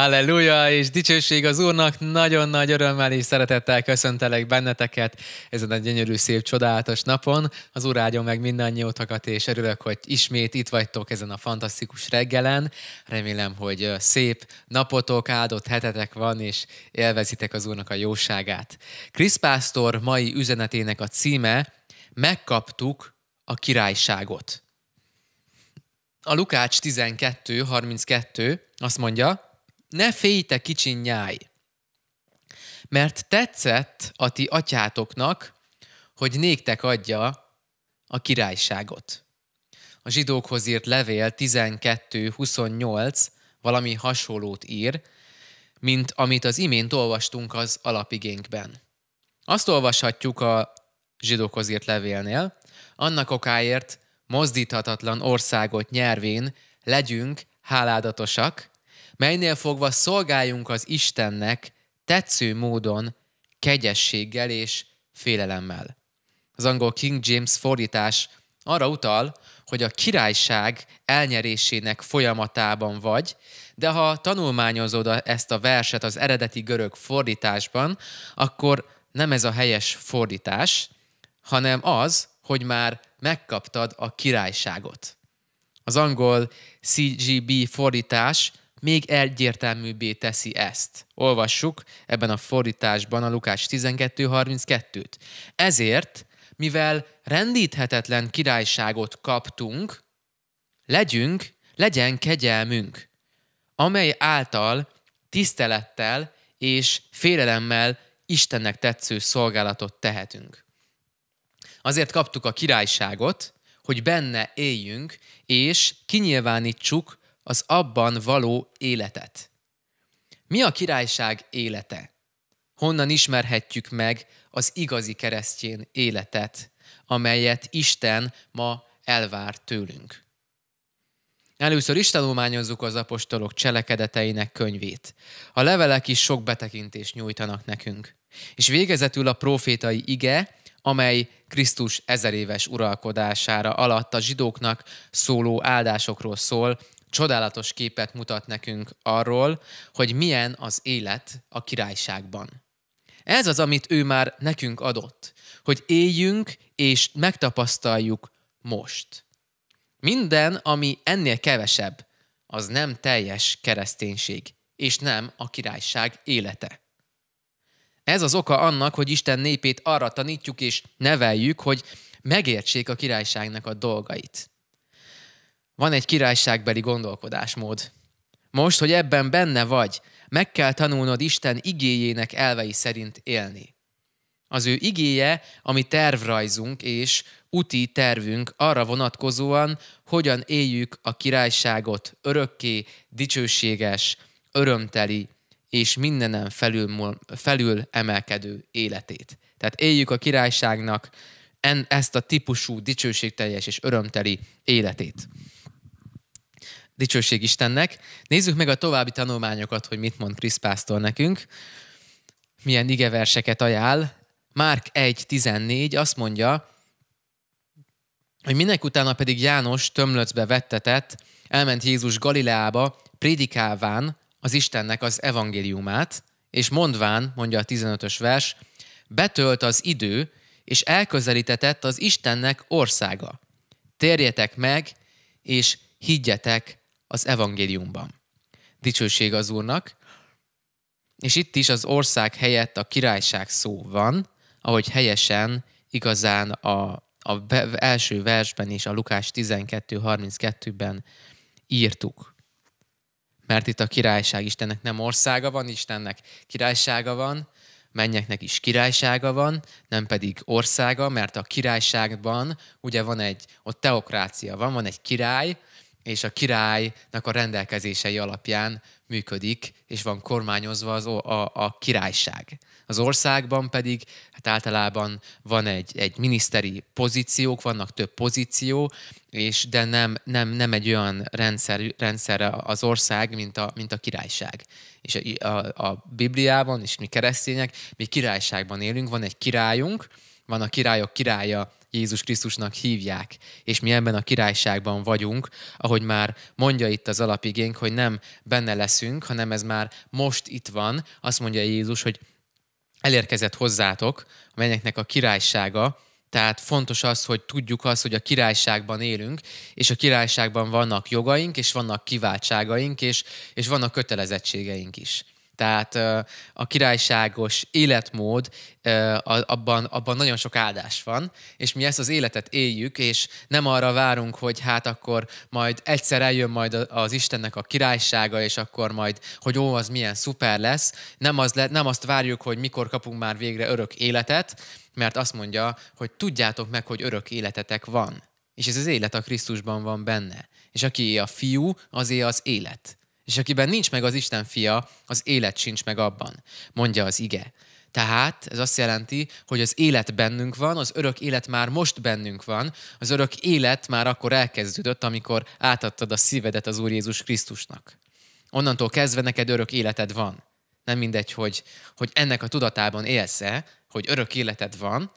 Halleluja, és dicsőség az Úrnak, nagyon nagy örömmel és szeretettel köszöntelek benneteket ezen a gyönyörű, szép, csodálatos napon. Az Úr áldjon meg mindannyiótokat, és örülök, hogy ismét itt vagytok ezen a fantasztikus reggelen. Remélem, hogy szép napotok, áldott hetetek van, és élvezitek az Úrnak a jóságát. Krisz Pásztor mai üzenetének a címe Megkaptuk a királyságot. A Lukács 12.32 azt mondja, ne félj, te kicsin nyáj! Mert tetszett a ti atyátoknak, hogy néktek adja a királyságot. A zsidókhoz írt levél 1228 valami hasonlót ír, mint amit az imént olvastunk az alapigénkben. Azt olvashatjuk a zsidókhoz írt levélnél, annak okáért mozdíthatatlan országot nyervén legyünk háládatosak, melynél fogva szolgáljunk az Istennek tetsző módon, kegyességgel és félelemmel. Az angol King James fordítás arra utal, hogy a királyság elnyerésének folyamatában vagy, de ha tanulmányozod ezt a verset az eredeti görög fordításban, akkor nem ez a helyes fordítás, hanem az, hogy már megkaptad a királyságot. Az angol CGB fordítás még egyértelműbbé teszi ezt. Olvassuk ebben a fordításban a Lukács 12.32-t. Ezért, mivel rendíthetetlen királyságot kaptunk, legyünk, legyen kegyelmünk, amely által tisztelettel és félelemmel Istennek tetsző szolgálatot tehetünk. Azért kaptuk a királyságot, hogy benne éljünk, és kinyilvánítsuk az abban való életet. Mi a királyság élete? Honnan ismerhetjük meg az igazi keresztjén életet, amelyet Isten ma elvár tőlünk? Először is tanulmányozzuk az apostolok cselekedeteinek könyvét. A levelek is sok betekintést nyújtanak nekünk. És végezetül a profétai ige, amely Krisztus ezeréves uralkodására alatt a zsidóknak szóló áldásokról szól, csodálatos képet mutat nekünk arról, hogy milyen az élet a királyságban. Ez az, amit ő már nekünk adott, hogy éljünk és megtapasztaljuk most. Minden, ami ennél kevesebb, az nem teljes kereszténység, és nem a királyság élete. Ez az oka annak, hogy Isten népét arra tanítjuk és neveljük, hogy megértsék a királyságnak a dolgait. Van egy királyságbeli gondolkodásmód. Most, hogy ebben benne vagy, meg kell tanulnod Isten igéjének elvei szerint élni. Az ő igéje, ami tervrajzunk és úti tervünk arra vonatkozóan, hogyan éljük a királyságot örökké, dicsőséges, örömteli és mindenen felül, felül emelkedő életét. Tehát éljük a királyságnak en, ezt a típusú dicsőségteljes és örömteli életét. Dicsőség Istennek. Nézzük meg a további tanulmányokat, hogy mit mond Krisz Pásztor nekünk. Milyen igeverseket ajánl. Márk 1.14 azt mondja, hogy minek utána pedig János tömlöcbe vettetett, elment Jézus Galileába, prédikálván az Istennek az evangéliumát, és mondván, mondja a 15-ös vers, betölt az idő, és elközelítetett az Istennek országa. Térjetek meg, és higgyetek az evangéliumban. Dicsőség az Úrnak, és itt is az ország helyett a királyság szó van, ahogy helyesen igazán a, a be, első versben is, a Lukás 12.32-ben írtuk. Mert itt a királyság Istennek nem országa van, Istennek királysága van, mennyeknek is királysága van, nem pedig országa, mert a királyságban ugye van egy, ott teokrácia van, van egy király, és a királynak a rendelkezései alapján működik, és van kormányozva az, a, a királyság. Az országban pedig hát általában van egy, egy miniszteri pozíciók, vannak több pozíció, és de nem, nem, nem egy olyan rendszer, rendszer az ország, mint a, mint a királyság. És a, a, a Bibliában, és mi keresztények, mi királyságban élünk, van egy királyunk, van a királyok királya Jézus Krisztusnak hívják, és mi ebben a királyságban vagyunk, ahogy már mondja itt az alapigénk, hogy nem benne leszünk, hanem ez már most itt van. Azt mondja Jézus, hogy elérkezett hozzátok, amelyeknek a királysága, tehát fontos az, hogy tudjuk azt, hogy a királyságban élünk, és a királyságban vannak jogaink, és vannak kiváltságaink, és, és vannak kötelezettségeink is. Tehát a királyságos életmód, abban, abban nagyon sok áldás van, és mi ezt az életet éljük, és nem arra várunk, hogy hát akkor majd egyszer eljön majd az Istennek a királysága, és akkor majd, hogy ó, az milyen szuper lesz. Nem, az le, nem azt várjuk, hogy mikor kapunk már végre örök életet, mert azt mondja, hogy tudjátok meg, hogy örök életetek van. És ez az élet a Krisztusban van benne. És aki a fiú, azé az élet és akiben nincs meg az Isten fia, az élet sincs meg abban, mondja az ige. Tehát ez azt jelenti, hogy az élet bennünk van, az örök élet már most bennünk van, az örök élet már akkor elkezdődött, amikor átadtad a szívedet az Úr Jézus Krisztusnak. Onnantól kezdve neked örök életed van. Nem mindegy, hogy, hogy ennek a tudatában élsz-e, hogy örök életed van,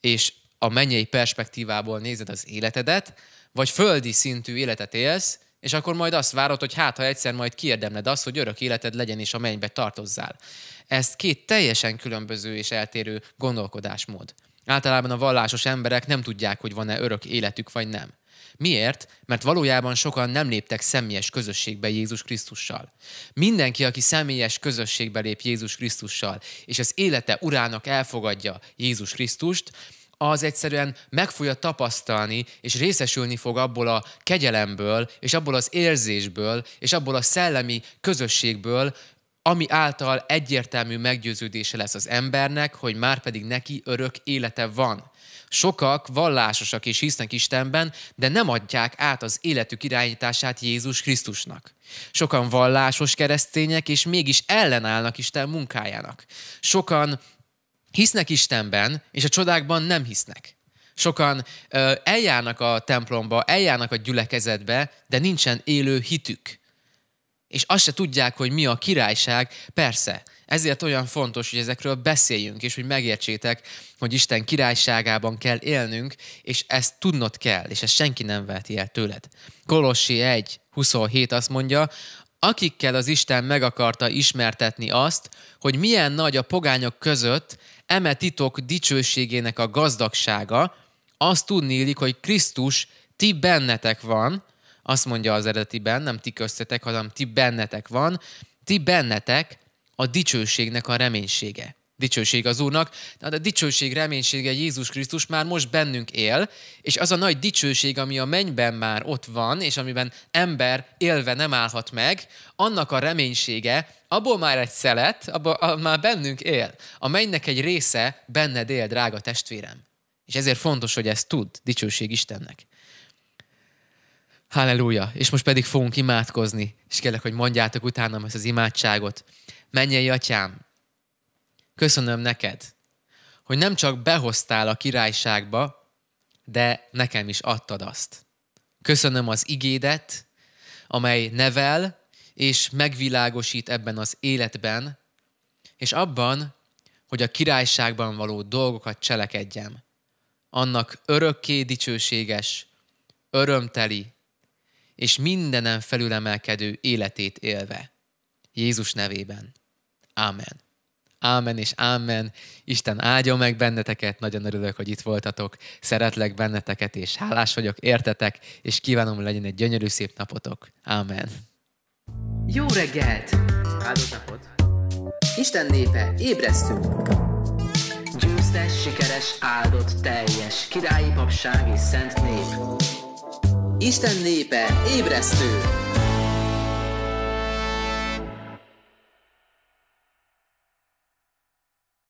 és a mennyei perspektívából nézed az életedet, vagy földi szintű életet élsz, és akkor majd azt várod, hogy hát, ha egyszer majd kiérdemled azt, hogy örök életed legyen és a mennybe tartozzál. Ez két teljesen különböző és eltérő gondolkodásmód. Általában a vallásos emberek nem tudják, hogy van-e örök életük vagy nem. Miért? Mert valójában sokan nem léptek személyes közösségbe Jézus Krisztussal. Mindenki, aki személyes közösségbe lép Jézus Krisztussal, és az élete urának elfogadja Jézus Krisztust, az egyszerűen meg fogja tapasztalni, és részesülni fog abból a kegyelemből, és abból az érzésből, és abból a szellemi közösségből, ami által egyértelmű meggyőződése lesz az embernek, hogy már pedig neki örök élete van. Sokak vallásosak és hisznek Istenben, de nem adják át az életük irányítását Jézus Krisztusnak. Sokan vallásos keresztények, és mégis ellenállnak Isten munkájának. Sokan hisznek Istenben, és a csodákban nem hisznek. Sokan ö, eljárnak a templomba, eljárnak a gyülekezetbe, de nincsen élő hitük. És azt se tudják, hogy mi a királyság. Persze, ezért olyan fontos, hogy ezekről beszéljünk, és hogy megértsétek, hogy Isten királyságában kell élnünk, és ezt tudnod kell, és ezt senki nem veheti el tőled. Kolossi 1:27 azt mondja, akikkel az Isten meg akarta ismertetni azt, hogy milyen nagy a pogányok között eme titok dicsőségének a gazdagsága, azt tudnélik, hogy Krisztus ti bennetek van, azt mondja az eredetiben, nem ti köztetek, hanem ti bennetek van, ti bennetek a dicsőségnek a reménysége. Dicsőség az Úrnak. De a dicsőség reménysége Jézus Krisztus már most bennünk él, és az a nagy dicsőség, ami a mennyben már ott van, és amiben ember élve nem állhat meg, annak a reménysége, abból már egy szelet, abból a, már bennünk él. A mennynek egy része benned él, drága testvérem. És ezért fontos, hogy ezt tud, dicsőség Istennek. Halleluja! És most pedig fogunk imádkozni, és kérlek, hogy mondjátok utánam ezt az imádságot. Menjen, atyám, köszönöm neked, hogy nem csak behoztál a királyságba, de nekem is adtad azt. Köszönöm az igédet, amely nevel és megvilágosít ebben az életben, és abban, hogy a királyságban való dolgokat cselekedjem. Annak örökké dicsőséges, örömteli és mindenen felülemelkedő életét élve. Jézus nevében. Amen. Ámen és ámen. Isten áldja meg benneteket, nagyon örülök, hogy itt voltatok. Szeretlek benneteket, és hálás vagyok, értetek, és kívánom, hogy legyen egy gyönyörű szép napotok. Ámen. Jó reggelt! Áldott napot! Isten népe, ébresztünk! Győztes, sikeres, áldott, teljes, királyi papság és szent nép. Isten népe, ébresztő!